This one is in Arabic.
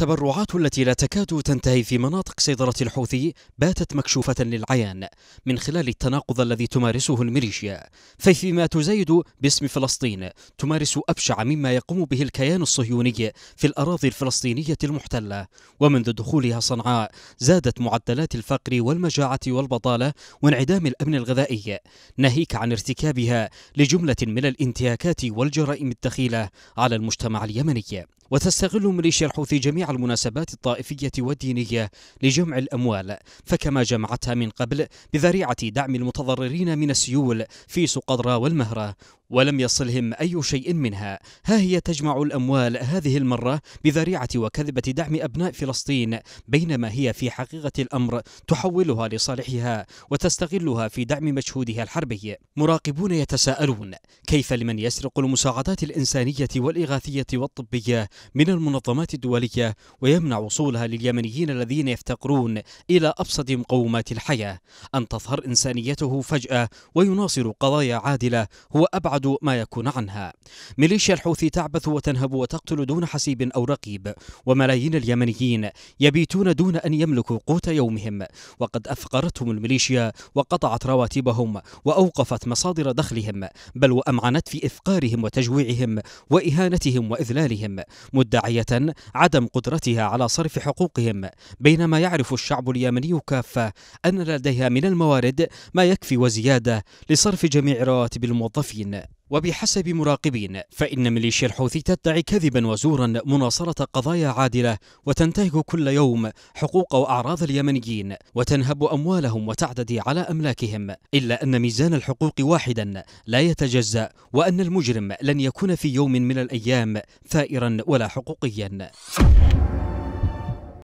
التبرعات التي لا تكاد تنتهي في مناطق سيطرة الحوثي باتت مكشوفة للعيان من خلال التناقض الذي تمارسه الميليشيا ففيما تزايد باسم فلسطين تمارس أبشع مما يقوم به الكيان الصهيوني في الأراضي الفلسطينية المحتلة ومنذ دخولها صنعاء زادت معدلات الفقر والمجاعة والبطالة وانعدام الأمن الغذائي ناهيك عن ارتكابها لجملة من الانتهاكات والجرائم الدخيلة على المجتمع اليمني وتستغل ميليشيا الحوثي جميع المناسبات الطائفية والدينية لجمع الأموال فكما جمعتها من قبل بذريعة دعم المتضررين من السيول في سقطرى والمهرة ولم يصلهم أي شيء منها ها هي تجمع الأموال هذه المرة بذريعة وكذبة دعم أبناء فلسطين بينما هي في حقيقة الأمر تحولها لصالحها وتستغلها في دعم مجهودها الحربي مراقبون يتساءلون كيف لمن يسرق المساعدات الإنسانية والإغاثية والطبية من المنظمات الدولية ويمنع وصولها لليمنيين الذين يفتقرون إلى أبسط مقومات الحياة أن تظهر إنسانيته فجأة ويناصر قضايا عادلة هو أبعد ما يكون عنها ميليشيا الحوثي تعبث وتنهب وتقتل دون حسيب أو رقيب وملايين اليمنيين يبيتون دون أن يملكوا قوت يومهم وقد أفقرتهم الميليشيا وقطعت رواتبهم وأوقفت مصادر دخلهم بل وأمعنت في إفقارهم وتجويعهم وإهانتهم وإذلالهم مدعية عدم قدرتها على صرف حقوقهم بينما يعرف الشعب اليمني كافة أن لديها من الموارد ما يكفي وزيادة لصرف جميع رواتب الموظفين وبحسب مراقبين فإن ميليشيا الحوثي تدعي كذبا وزورا مناصرة قضايا عادلة وتنتهك كل يوم حقوق وأعراض اليمنيين وتنهب أموالهم وتعتدي على أملاكهم إلا أن ميزان الحقوق واحدا لا يتجزأ وأن المجرم لن يكون في يوم من الأيام ثائرا ولا حقوقيا